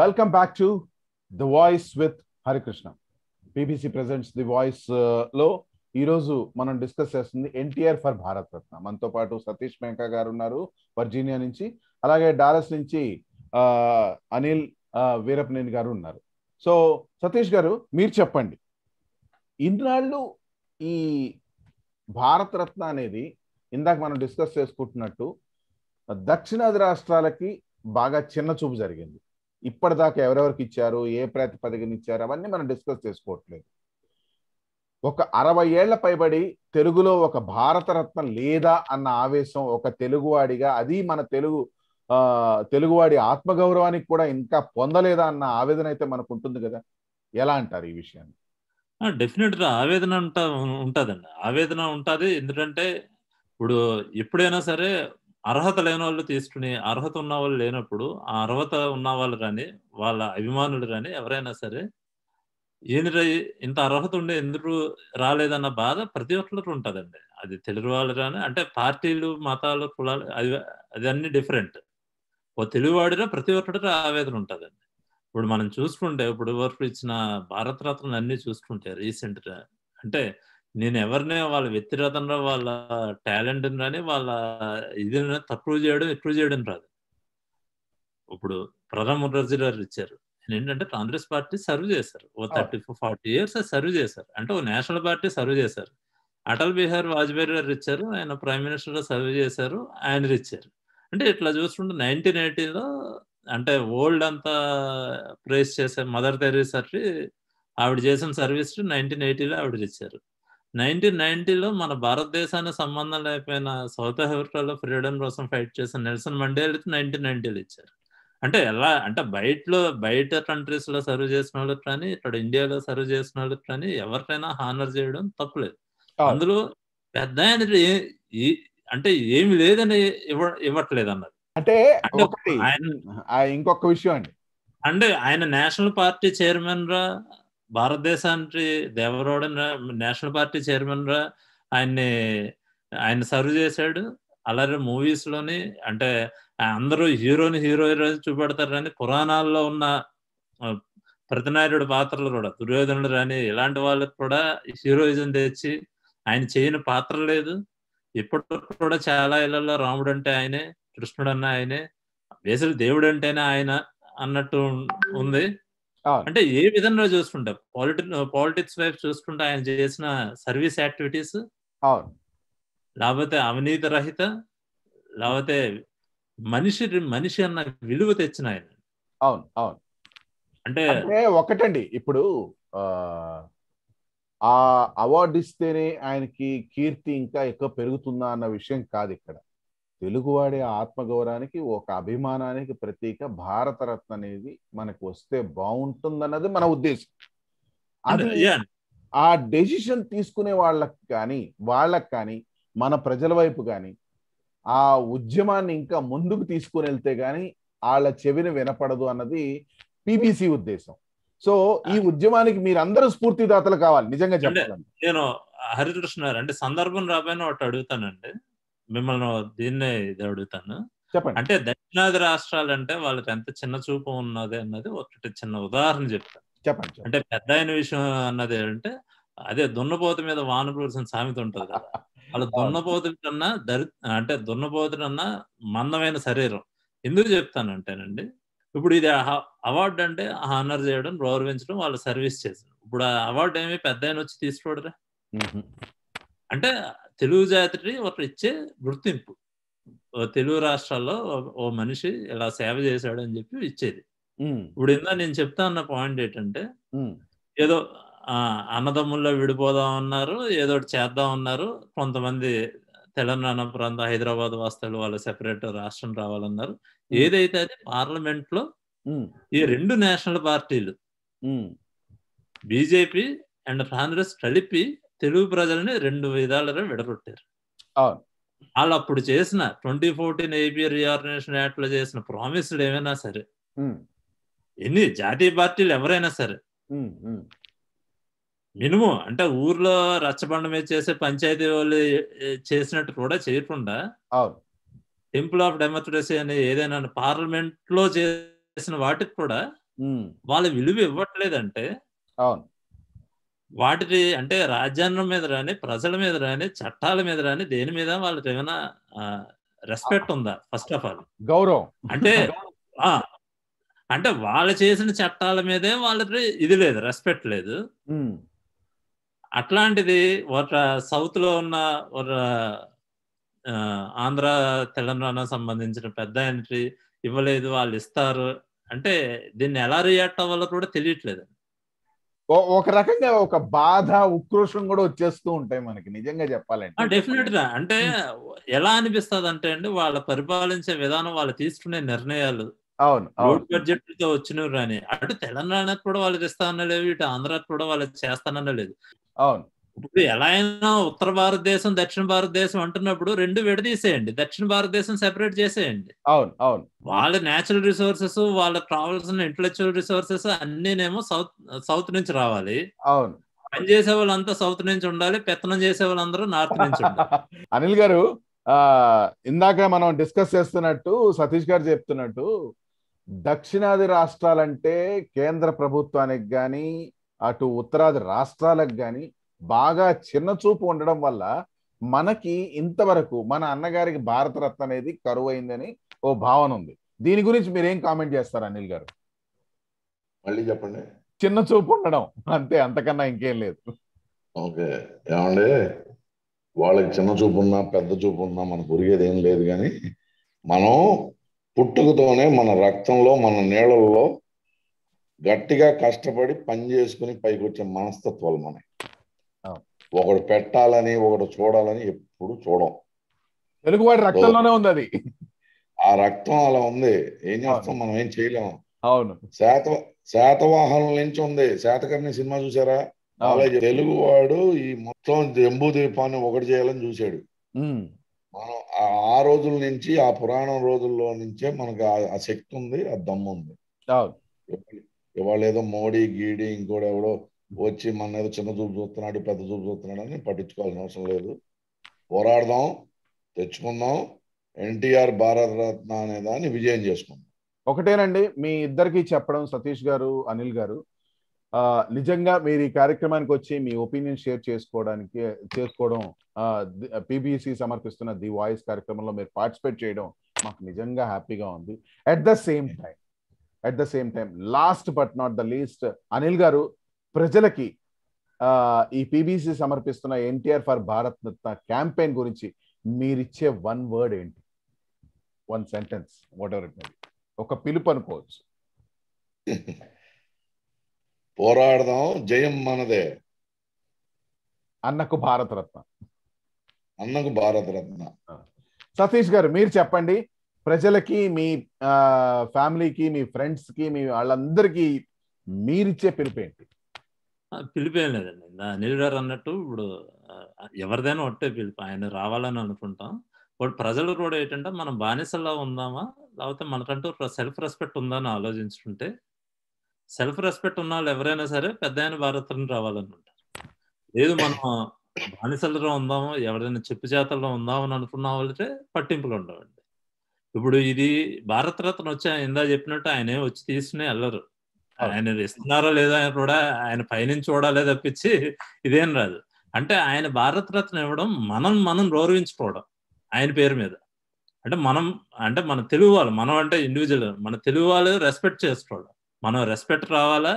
welcome back to the voice with Harikrishna BBC presents the voice లో ఈరోజు మనం discuss చేస్తుంది ఎన్టీఆర్ ఫర్ భారత్ రత్న మనతో పాటు సతీష్ మేకా గారు ఉన్నారు వర్జీనియా నుంచి అలాగే డాలస్ నుంచి అనిల్ వీరప్నేని గారు ఉన్నారు సో సతీష్ గారు మీరు చెప్పండి ఇన్నాళ్ళు ఈ రత్న అనేది ఇందాక మనం డిస్కస్ చేసుకుంటున్నట్టు దక్షిణాది రాష్ట్రాలకి బాగా చిన్న చూపు జరిగింది ఇప్పటిదాకా ఎవరెవరికి ఇచ్చారు ఏ ప్రాతిపదికన ఇచ్చారు అవన్నీ మనం డిస్కస్ చేసుకోవట్లేదు ఒక అరవై ఏళ్ల పైబడి తెలుగులో ఒక భారతరత్న లేదా అన్న ఆవేశం ఒక తెలుగువాడిగా అది మన తెలుగు తెలుగువాడి ఆత్మగౌరవానికి కూడా ఇంకా పొందలేదా అన్న ఆవేదన అయితే మనకు ఉంటుంది కదా ఎలా అంటారు ఈ విషయాన్ని డెఫినెట్ గా ఆవేదన ఉంటుందండి ఆవేదన ఉంటుంది ఎందుకంటే ఇప్పుడు ఎప్పుడైనా సరే అర్హత లేని వాళ్ళు తీసుకుని అర్హత ఉన్న వాళ్ళు లేనప్పుడు ఆ అర్హత ఉన్న వాళ్ళు కానీ వాళ్ళ అభిమానులు కానీ ఎవరైనా సరే ఏంటి ఇంత అర్హత ఉండే ఎందుకు రాలేదన్న బాధ ప్రతి ఒక్కరికి ఉంటుందండి అది తెలుగు వాళ్ళు కానీ అంటే పార్టీలు మతాలు కులాలు అది అది అన్ని డిఫరెంట్ ఓ తెలుగువాడిలో ప్రతి ఒక్కరికి ఆవేదన ఉంటుందండి ఇప్పుడు మనం చూసుకుంటే ఇప్పుడు వరకు ఇచ్చిన భారతరత్న అన్ని చూసుకుంటే రీసెంట్గా అంటే నేను ఎవరినే వాళ్ళ వ్యక్తిగతంలో వాళ్ళ టాలెంట్ రాని వాళ్ళ ఇది తక్కువ చేయడం ఎక్కువ చేయడం రాదు ఇప్పుడు ప్రధాన ముఖర్జీ గారు ఇచ్చారు ఏంటంటే కాంగ్రెస్ పార్టీ సర్వ్ చేశారు ఓ thirty four forty years serve చేశారు అంటే ఓ నేషనల్ పార్టీ సర్వ్ చేశారు అటల్ బిహారీ వాజ్పేయి గారు ఇచ్చారు ఆయన ప్రైమ్ మినిస్టర్ సర్వ్ చేశారు ఆయన ఇచ్చారు అంటే ఇట్లా చూసుకుంటే నైన్టీన్ ఎయిటీలో అంటే ఓల్డ్ అంతా ప్రేస్ చేసే మదర్ తెరీసారి ఆవిడ చేసిన సర్వీస్ నైన్టీన్ ఎయిటీలో ఆవిడ ఇచ్చారు నైన్టీన్ నైన్టీలో మన భారతదేశానికి సంబంధం లేకపోయిన సౌత్ ఆఫ్రికాలో ఫ్రీడమ్ కోసం ఫైట్ చేసిన నెల్సన్ మండేలు నైన్టీన్ నైన్టీలో ఇచ్చారు అంటే ఎలా అంటే బయటలో బయట కంట్రీస్ లో సర్వ్ చేసిన వాళ్ళకి కానీ ఇక్కడ ఇండియాలో సర్వ్ చేసిన వాళ్ళకి కానీ ఎవరికైనా హానర్ చేయడం తప్పలేదు అందులో పెద్ద అంటే ఏమి లేదని ఇవ్వ ఇవ్వట్లేదు అన్నది అంటే ఇంకొక విషయం అండి అంటే ఆయన నేషనల్ పార్టీ చైర్మన్ రా భారతదేశానికి దేవరౌడన్ నేషనల్ పార్టీ చైర్మన్ రా ఆయన్ని ఆయన సర్వ్ చేశాడు అలాగే మూవీస్ లోని అంటే అందరూ హీరోని హీరో చూపెడతారని పురాణాల్లో ఉన్న ప్రతినాయుడు పాత్రలు కూడా దుర్యోధనుడు రాని ఇలాంటి వాళ్ళకి కూడా హీరోయిజం తెచ్చి ఆయన చేయని పాత్ర లేదు ఇప్పటి కూడా చాలా ఇళ్లలో రాముడు అంటే ఆయనే కృష్ణుడు అన్న ఆయనే బేసిల్ దేవుడు అంటేనే ఆయన అన్నట్టు ఉంది అంటే ఏ విధంగా చూసుకుంటా పాలిటి పాలిటిక్స్ వైపు చూసుకుంటే ఆయన చేసిన సర్వీస్ యాక్టివిటీస్ లేకపోతే అవినీతి రహిత లేకపోతే మనిషి మనిషి అన్న విలువ తెచ్చిన ఆయన అవును అవును అంటే ఒకటండి ఇప్పుడు ఆ అవార్డు ఇస్తేనే ఆయనకి కీర్తి ఇంకా ఎక్కువ పెరుగుతుందా అన్న విషయం కాదు ఇక్కడ తెలుగువాడి ఆత్మగౌరవానికి ఒక అభిమానానికి ప్రతీక భారతరత్న అనేది మనకు వస్తే బాగుంటుందన్నది మన ఉద్దేశం అదే ఆ డెసిషన్ తీసుకునే వాళ్ళకి కానీ వాళ్ళకి కానీ మన ప్రజల వైపు కానీ ఆ ఉద్యమాన్ని ఇంకా ముందుకు తీసుకుని వెళ్తే కానీ వాళ్ళ చెవిని వినపడదు అన్నది పిబిసి ఉద్దేశం సో ఈ ఉద్యమానికి మీరందరూ స్ఫూర్తిదాతలు కావాలి నిజంగా చెప్పాలి నేను హరికృష్ణ అంటే సందర్భం రాబోయే ఒకటి అడుగుతానండి మిమ్మల్ని దీన్నే ఇది అడుగుతాను చెప్పండి అంటే దక్షిణాది రాష్ట్రాలు అంటే వాళ్ళకి ఎంత చిన్న చూపు ఉన్నది అన్నది ఒకటి చిన్న ఉదాహరణ చెప్తాను చెప్పండి అంటే పెద్ద అయిన విషయం అన్నది ఏంటంటే అదే దున్నపోత మీద వాన పురుషుల సామెత ఉంటుంది వాళ్ళు దున్నపోతున్నా దరి అంటే దున్నపోతున్నా మందమైన శరీరం ఎందుకు చెప్తాను అంటేనండి ఇప్పుడు ఇది అవార్డు అంటే ఆనర్ చేయడం గౌరవించడం వాళ్ళు సర్వీస్ చేసిన ఇప్పుడు ఆ అవార్డు ఏమి పెద్ద అయిన వచ్చి తీసుకోడరా అంటే తెలుగు జాతి ఒక ఇచ్చే గుర్తింపు తెలుగు రాష్ట్రాల్లో ఓ మనిషి ఇలా సేవ చేశాడు అని చెప్పి ఇచ్చేది ఇప్పుడు ఇందా నేను చెప్తా అన్న పాయింట్ ఏంటంటే ఏదో అన్నదమ్ముల్లో విడిపోదాం అన్నారు ఏదో చేద్దాం అన్నారు కొంతమంది తెలంగాణ ప్రాంతం హైదరాబాద్ వాస్తవులు వాళ్ళు సెపరేట్ రాష్ట్రం రావాలన్నారు ఏదైతే అది పార్లమెంట్ లో ఈ రెండు నేషనల్ పార్టీలు బీజేపీ అండ్ కాంగ్రెస్ కలిపి తెలుగు ప్రజలని రెండు విధాలుగా విడగొట్టారు అవును వాళ్ళు అప్పుడు చేసిన twenty fourteen AP reorganisation act లో చేసిన ప్రామిస్లు ఏమైనా సరే ఎన్ని జాతీయ పార్టీలు ఎవరైనా సరే మినిమం అంటే ఊర్లో రచ్చబండ మీద చేసే పంచాయతీ వాళ్ళు చేసినట్టు కూడా చేయకుండా టెంపుల్ ఆఫ్ డెమోక్రసీ అనే ఏదైనా పార్లమెంట్ లో చేసిన వాటికి కూడా వాళ్ళ విలువ ఇవ్వట్లేదంటే వాటిని అంటే రాజ్యాంగం మీద రాని ప్రజల మీద రాని చట్టాల మీద రాని దేని మీద వాళ్ళకి ఏమైనా రెస్పెక్ట్ ఉందా ఫస్ట్ ఆఫ్ ఆల్ గౌరవం అంటే అంటే వాళ్ళు చేసిన చట్టాల మీదే వాళ్ళకి ఇది లేదు రెస్పెక్ట్ లేదు అట్లాంటిది ఒక సౌత్ లో ఉన్న ఒక ఆంధ్ర తెలంగాణ సంబంధించిన పెద్ద ఎంట్రీ ఇవ్వలేదు వాళ్ళు ఇస్తారు అంటే దీన్ని ఎలా రియాక్ట్ అవ్వాలో కూడా తెలియట్లేదు ఒక రకంగా ఒక బాధ ఉక్రోషం కూడా వచ్చేస్తూ ఉంటాయి మనకి నిజంగా చెప్పాలంటే డెఫినెట్ గా అంటే ఎలా అనిపిస్తుంది అంటే అండి వాళ్ళ పరిపాలించే విధానం వాళ్ళు తీసుకునే నిర్ణయాలు అవును రోడ్ బడ్జెట్ తో వచ్చినవి రాని అటు తెలంగాణకు కూడా వాళ్ళు ఇస్తానో లేవు ఇటు ఆంధ్రాకు కూడా వాళ్ళు చేస్తానో లేదు అవును ఇప్పుడు ఎలా అయినా ఉత్తర భారతదేశం దక్షిణ భారతదేశం అంటున్నప్పుడు రెండు విడదీసేయండి దక్షిణ భారతదేశం సెపరేట్ చేసేయండి అవును అవును వాళ్ళ నేచురల్ రిసోర్సెస్ వాళ్ళ ట్రావెల్స్ ఇంటలెక్చువల్ రిసోర్సెస్ అన్నినేమో సౌత్ సౌత్ నుంచి రావాలి అవును పని చేసే వాళ్ళంతా సౌత్ నుంచి ఉండాలి పెత్తనం చేసే వాళ్ళందరూ నార్త్ నుంచి అనిల్ గారు ఇందాక మనం డిస్కస్ చేస్తున్నట్టు సతీష్ గారు చెప్తున్నట్టు దక్షిణాది రాష్ట్రాలంటే కేంద్ర ప్రభుత్వానికి కానీ అటు ఉత్తరాది రాష్ట్రాలకు కానీ బాగా చిన్న చూపు ఉండడం వల్ల మనకి ఇంతవరకు మన అన్నగారికి భారతరత్న అనేది కరువు అయిందని ఓ భావన ఉంది దీని గురించి మీరేం కామెంట్ చేస్తారు అనిల్ గారు మళ్ళీ చెప్పండి చిన్న చూపు ఉండడం అంతే అంతకన్నా ఇంకేం లేదు ఓకే ఏమండి వాళ్ళకి చిన్న చూపు ఉన్నా పెద్ద చూపు ఉన్నా మనకు గురిగేది ఏం లేదు కానీ మనం పుట్టుకతోనే మన రక్తంలో మన నీళ్ళల్లో గట్టిగా కష్టపడి పని చేసుకుని పైకి వచ్చే మనస్తత్వాలు మనకి ఒకడు పెట్టాలని ఒకడు చూడాలని ఎప్పుడు చూడం తెలుగువాడి రక్తంలోనే ఉంది అది ఆ రక్తం అలా ఉంది ఏం చేస్తాం మనం ఏం చేయలేము అవును శాత శాతవాహనం నుంచి ఉంది శాతకర్ణి సినిమా చూసారా అలాగే తెలుగువాడు ఈ మొత్తం జంబూ ద్వీపాన్ని ఒకటి చేయాలని చూశాడు మనం ఆ రోజుల నుంచి ఆ పురాణం రోజుల్లో నుంచే మనకు ఆ శక్తి ఉంది ఆ దమ్ము ఉంది ఇవాళ ఏదో మోడీ గీడి ఇంకోటి ఎవడో వచ్చి మన ఏదో చిన్న చూపు చూస్తున్నాడు పెద్ద చూపు చూస్తున్నాడు అని పట్టించుకోవాల్సిన అవసరం లేదు పోరాడదాం తెచ్చుకుందాం ఎన్టీఆర్ భారత రత్న అనే దాన్ని విజయం చేసుకుందాం ఒకటేనండి మీ ఇద్దరికి చెప్పడం సతీష్ గారు అనిల్ గారు నిజంగా మీరు ఈ కార్యక్రమానికి వచ్చి మీ ఒపీనియన్ షేర్ చేసుకోవడానికి చేసుకోవడం పిబిసి సమర్పిస్తున్న ది వాయిస్ కార్యక్రమంలో మీరు పార్టిసిపేట్ చేయడం మాకు నిజంగా హ్యాపీగా ఉంది at the same time at the same time last but not the least Anil garu ప్రజలకి ఈ పీబీసీ సమర్పిస్తున్న ఎన్టీఆర్ ఫర్ భారత్ క్యాంపెయిన్ గురించి మీరిచ్చే వన్ వర్డ్ ఏంటి one sentence whatever it ఒక పిలుపు అనుకోవచ్చు పోరాడదాం జయం మనదే అన్నకు భారతరత్న అన్నకు భారతరత్న సతీష్ గారు మీరు చెప్పండి ప్రజలకి మీ ఫ్యామిలీకి మీ ఫ్రెండ్స్కి మీ వాళ్ళందరికీ మీరిచ్చే పిలుపు ఏంటి పిలిపేం లేదండి అనిల్ అన్నట్టు ఇప్పుడు ఎవరిదైనా ఒట్టే పిలిపి ఆయన రావాలని అనుకుంటాం ఇప్పుడు ప్రజలు కూడా ఏంటంటే మనం బానిసల్లో ఉందామా లేకపోతే మనకంటూ సెల్ఫ్ రెస్పెక్ట్ ఉందని ఆలోచించుకుంటే సెల్ఫ్ రెస్పెక్ట్ ఉన్న వాళ్ళు ఎవరైనా సరే పెద్ద అయిన భారత్లను రావాలనుకుంటారు లేదు మనం బానిసలలో ఉందాము ఎవరైనా చెప్పు జాతల్లో ఉందామని అనుకున్నా వాళ్ళే పట్టింపులు ఉండవండి ఇప్పుడు ఇది భారతరత్న వచ్చి ఇందా చెప్పినట్టు ఆయనే వచ్చి తీసుకునే వెళ్ళరు ఆయన ఇస్తున్నారో లేదో ఆయన కూడా ఆయన పైనుంచి చూడాలే తప్పించి ఇదేం రాదు అంటే ఆయన భారతరత్న ఇవ్వడం మనం మనం గౌరవించుకోవడం ఆయన పేరు మీద అంటే మనం అంటే మన తెలుగు వాళ్ళు మనం అంటే ఇండివిజువల్ మన తెలుగు వాళ్ళు రెస్పెక్ట్ చేసుకోవడం మనం రెస్పెక్ట్ రావాలా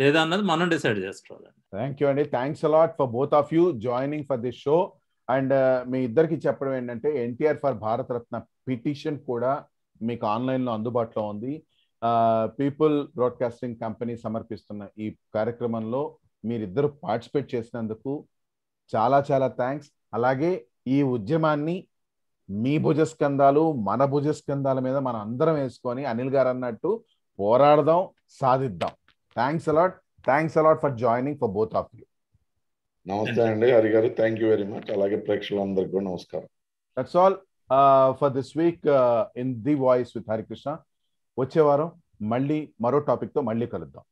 లేదా అన్నది మనం డిసైడ్ చేసుకోవాలి థ్యాంక్ యూ అండి thanks a lot for both of you joining for this show and మీ ఇద్దరికి చెప్పడం ఏంటంటే ఎన్టీఆర్ ఫర్ భారతరత్న పిటిషన్ కూడా మీకు ఆన్లైన్లో అందుబాటులో ఉంది పీపుల్ బ్రాడ్కాస్టింగ్ కంపెనీ సమర్పిస్తున్న ఈ కార్యక్రమంలో మీరిద్దరు పార్టిసిపేట్ చేసినందుకు చాలా చాలా థ్యాంక్స్ అలాగే ఈ ఉద్యమాన్ని మీ భుజస్కంధాలు మన భుజస్కంధాల మీద మనం అందరం వేసుకొని అనిల్ గారు అన్నట్టు పోరాడదాం సాధిద్దాం thanks a lot thanks a lot for joining for both of you నమస్తే అండి హరి గారు థ్యాంక్ యూ వెరీ మచ్ అలాగే ప్రేక్షకులందరికీ నమస్కారం that's all for this week in the voice with Harikrishna వచ్చే వారం మళ్ళీ మరో టాపిక్తో మళ్ళీ కలుద్దాం